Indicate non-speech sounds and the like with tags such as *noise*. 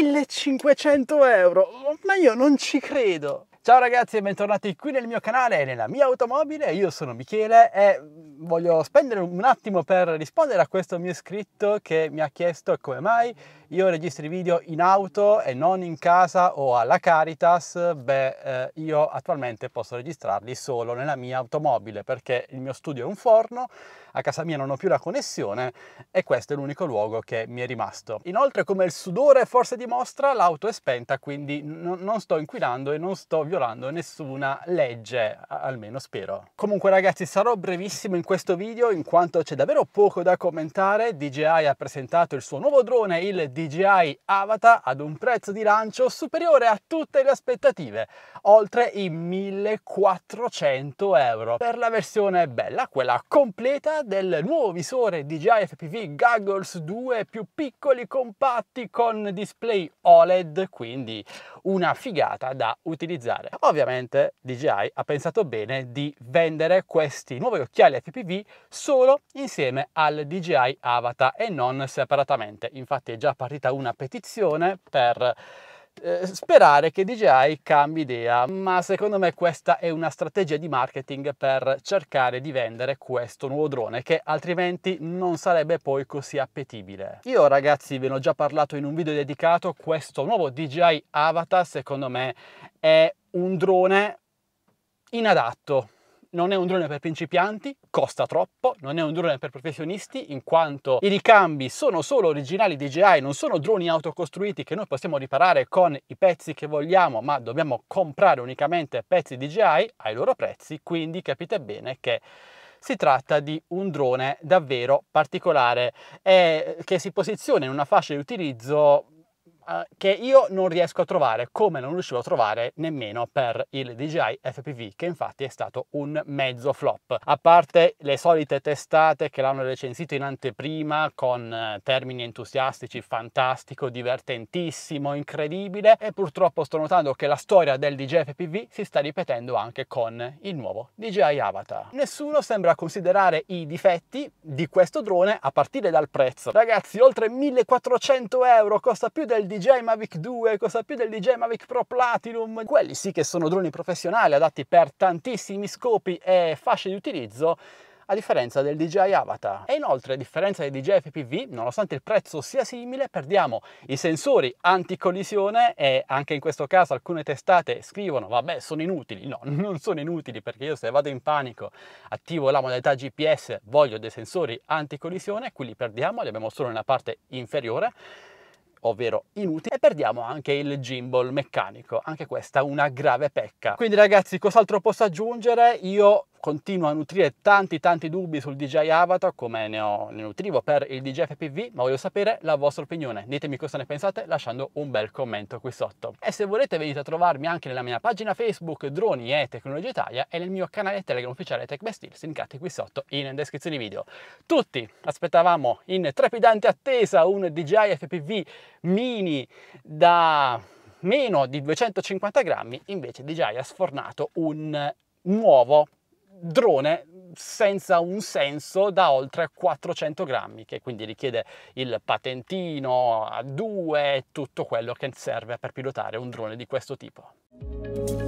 1500 euro, ma io non ci credo. Ciao ragazzi e bentornati qui nel mio canale e nella mia automobile, io sono Michele e voglio spendere un attimo per rispondere a questo mio iscritto che mi ha chiesto come mai io registro i video in auto e non in casa o alla Caritas. Beh, eh, io attualmente posso registrarli solo nella mia automobile perché il mio studio è un forno, a casa mia non ho più la connessione e questo è l'unico luogo che mi è rimasto. Inoltre, come il sudore forse dimostra, l'auto è spenta, quindi non sto inquinando e non sto violando nessuna legge, almeno spero. Comunque ragazzi, sarò brevissimo in questo questo video in quanto c'è davvero poco da commentare. DJI ha presentato il suo nuovo drone, il DJI Avatar, ad un prezzo di lancio superiore a tutte le aspettative, oltre i 1400 euro per la versione bella, quella completa del nuovo visore DJI FPV Goggles 2 più piccoli compatti con display OLED, quindi una figata da utilizzare. Ovviamente DJI ha pensato bene di vendere questi nuovi occhiali FPV FPV solo insieme al DJI Avatar e non separatamente. Infatti è già partita una petizione per eh, sperare che DJI cambi idea, ma secondo me questa è una strategia di marketing per cercare di vendere questo nuovo drone che altrimenti non sarebbe poi così appetibile. Io ragazzi ve ne ho già parlato in un video dedicato, questo nuovo DJI Avatar secondo me è un drone inadatto non è un drone per principianti, costa troppo, non è un drone per professionisti in quanto i ricambi sono solo originali DJI, non sono droni autocostruiti che noi possiamo riparare con i pezzi che vogliamo, ma dobbiamo comprare unicamente pezzi DJI ai loro prezzi, quindi capite bene che si tratta di un drone davvero particolare e eh, che si posiziona in una fascia di utilizzo eh, che io non riesco a trovare, come non riuscivo a trovare nemmeno per il DJI FPV, che infatti è stato un mezzo flop. A parte le solite testate che l'hanno recensito in anteprima con eh, termini entusiastici, fantastico, divertentissimo, incredibile, e purtroppo sto notando che la storia del DJI FPV si sta ripetendo anche con il nuovo DJI Avatar. Nessuno sembra considerare i difetti di questo drone a partire dal prezzo. Ragazzi, oltre 1400 euro costa più del DJ Mavic 2, cosa più del DJ Mavic Pro Platinum, quelli sì che sono droni professionali adatti per tantissimi scopi e fasce di utilizzo, a differenza del DJI Avatar. E inoltre, a differenza del DJI FPV, nonostante il prezzo sia simile, perdiamo i sensori anticollisione e anche in questo caso alcune testate scrivono vabbè sono inutili. No, *laughs* non sono inutili perché io se vado in panico attivo la modalità GPS, voglio dei sensori anticollisione, li perdiamo, li abbiamo solo nella parte inferiore ovvero inutile, e perdiamo anche il gimbal meccanico, anche questa una grave pecca. Quindi ragazzi, cos'altro posso aggiungere? Io continuo a nutrire tanti tanti dubbi sul DJI Avatar come ne, ho, ne nutrivo per il DJI FPV, ma voglio sapere la vostra opinione. Ditemi cosa ne pensate lasciando un bel commento qui sotto. E se volete venite a trovarmi anche nella mia pagina Facebook Droni e Tecnologia Italia e nel mio canale Telegram ufficiale TechBestils, linkati qui sotto in descrizione video. Tutti aspettavamo in trepidante attesa un DJI FPV mini da meno di 250 grammi, invece DJI ha sfornato un nuovo drone senza un senso da oltre 400 grammi che quindi richiede il patentino a due tutto quello che serve per pilotare un drone di questo tipo.